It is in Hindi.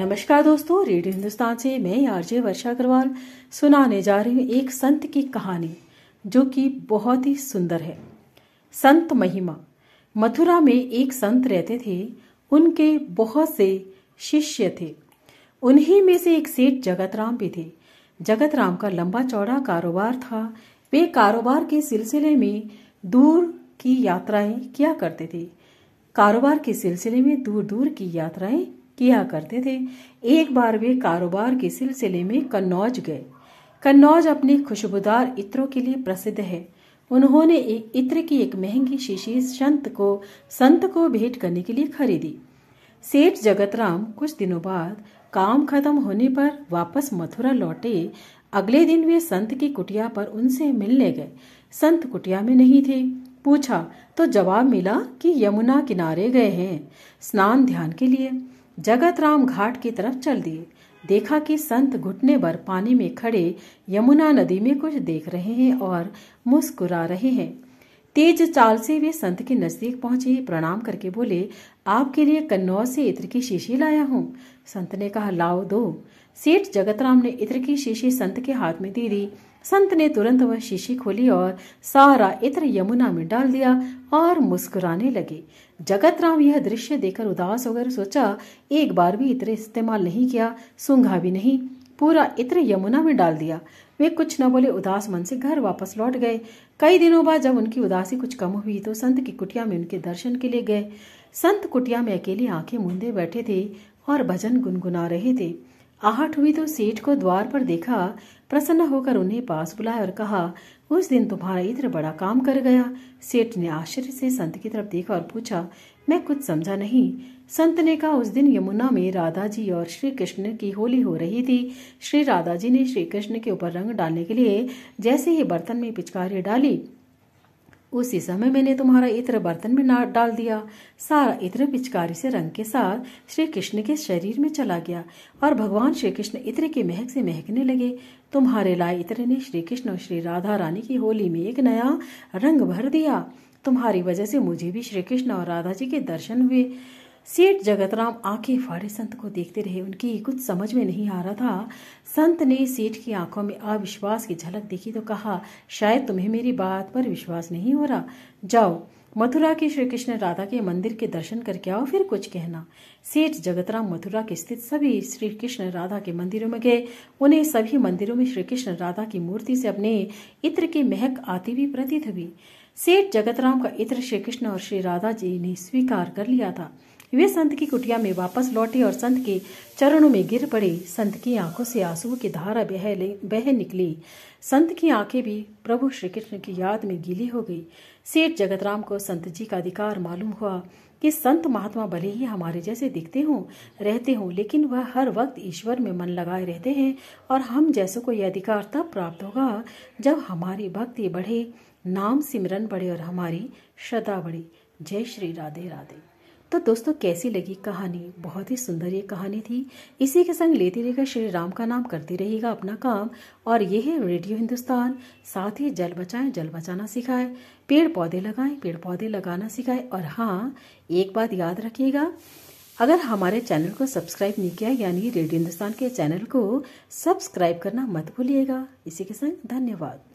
नमस्कार दोस्तों रेडियो हिंदुस्तान से मैं आरजे वर्षा अग्रवाल सुनाने जा रही हूँ एक संत की कहानी जो कि बहुत ही सुंदर है संत महिमा मथुरा में एक संत रहते थे उनके बहुत से शिष्य थे उन्हीं में से एक सेठ राम भी थे राम का लंबा चौड़ा कारोबार था वे कारोबार के सिलसिले में दूर की यात्राएं किया करते थे कारोबार के सिलसिले में दूर दूर की यात्राएं किया करते थे एक बार वे कारोबार के सिलसिले में कन्नौज गए कन्नौज अपने खुशबूदार इत्रों के लिए प्रसिद्ध है उन्होंने एक इत्र की एक महंगी शीशी संत को संत को भेंट करने के लिए खरीदी सेठ जगतराम कुछ दिनों बाद काम खत्म होने पर वापस मथुरा लौटे अगले दिन वे संत की कुटिया पर उनसे मिलने गए संत कुटिया में नहीं थे पूछा तो जवाब मिला कि यमुना किनारे गए हैं स्नान ध्यान के लिए जगत राम घाट की तरफ चल दिए देखा कि संत घुटने भर पानी में खड़े यमुना नदी में कुछ देख रहे हैं और मुस्कुरा रहे हैं तेज चाल से वे संत के नजदीक पहुंचे प्रणाम करके बोले आपके लिए कन्नौज से इत्र की शीशी लाया हूँ संत ने कहा लाओ दो सेठ जगतराम ने इत्र की शीशी संत के हाथ में दे दी संत ने तुरंत वह शीशी खोली और सारा इत्र यमुना में डाल दिया और मुस्कुराने लगे जगतराम यह दृश्य देखकर उदास होकर सोचा एक बार भी इत्र इस्तेमाल नहीं किया सूंघा भी नहीं पूरा इत्र यमुना में डाल दिया वे कुछ न बोले उदास मन से घर वापस लौट गए कई दिनों बाद जब उनकी उदासी कुछ कम हुई तो संत की कुटिया में उनके दर्शन के लिए गए संत कुटिया में अकेली आंखें मूंदे बैठे थे और भजन गुनगुना रहे थे आहट हुई तो सेठ को द्वार पर देखा प्रसन्न होकर उन्हें पास बुलाया और कहा उस दिन तुम्हारा इधर बड़ा काम कर गया सेठ ने आश्चर्य से संत की तरफ देखा और पूछा मैं कुछ समझा नहीं संत ने कहा उस दिन यमुना में राधा जी और श्री कृष्ण की होली हो रही थी श्री राधा जी ने श्री कृष्ण के ऊपर रंग डालने के लिए जैसे ही बर्तन में पिचकारी डाली उसी समय मैंने तुम्हारा इत्र बर्तन में डाल दिया सारा इत्र पिचकारी से रंग के साथ श्री कृष्ण के शरीर में चला गया और भगवान श्री कृष्ण इत्र के महक से महकने लगे तुम्हारे लाए इत्र ने श्री कृष्ण और श्री राधा रानी की होली में एक नया रंग भर दिया तुम्हारी वजह से मुझे भी श्री कृष्ण और राधा जी के दर्शन हुए सेठ जगतराम आंखें फाड़े संत को देखते रहे उनकी कुछ समझ में नहीं आ रहा था संत ने सेठ की आंखों में अविश्वास की झलक देखी तो कहा शायद तुम्हें मेरी बात पर विश्वास नहीं हो रहा जाओ मथुरा के श्री कृष्ण राधा के मंदिर के दर्शन करके आओ फिर कुछ कहना सेठ जगतराम मथुरा के स्थित सभी श्री कृष्ण राधा के मंदिरों में गए उन्हें सभी मंदिरों में श्री कृष्ण राधा की मूर्ति से अपने इत्र की महक आती हुई प्रतीत हुई सेठ जगतराम का इत्र श्री कृष्ण और श्री राधा जी ने स्वीकार कर लिया था वे संत की कुटिया में वापस लौटे और संत के चरणों में गिर पड़े संत की आंखों से आंसुओं की धारा बह बह निकली संत की आंखें भी प्रभु श्री कृष्ण की याद में गीली हो गई सेठ राम को संत जी का अधिकार मालूम हुआ कि संत महात्मा भले ही हमारे जैसे दिखते हों रहते हों लेकिन वह हर वक्त ईश्वर में मन लगाए रहते हैं और हम जैसों को यह अधिकार तब प्राप्त होगा जब हमारी भक्ति बढ़े नाम सिमरन बढ़े और हमारी श्रद्धा बढ़े जय श्री राधे राधे तो दोस्तों कैसी लगी कहानी बहुत ही सुंदर ये कहानी थी इसी के संग लेती रहेगा श्री राम का नाम करती रहेगा अपना काम और ये है रेडियो हिंदुस्तान साथ ही जल बचाएं जल बचाना सिखाए पेड़ पौधे लगाएं पेड़ पौधे लगाना सिखाए और हाँ एक बात याद रखिएगा अगर हमारे चैनल को सब्सक्राइब नहीं किया यानी रेडियो हिंदुस्तान के चैनल को सब्सक्राइब करना मत भूलिएगा इसी के संग धन्यवाद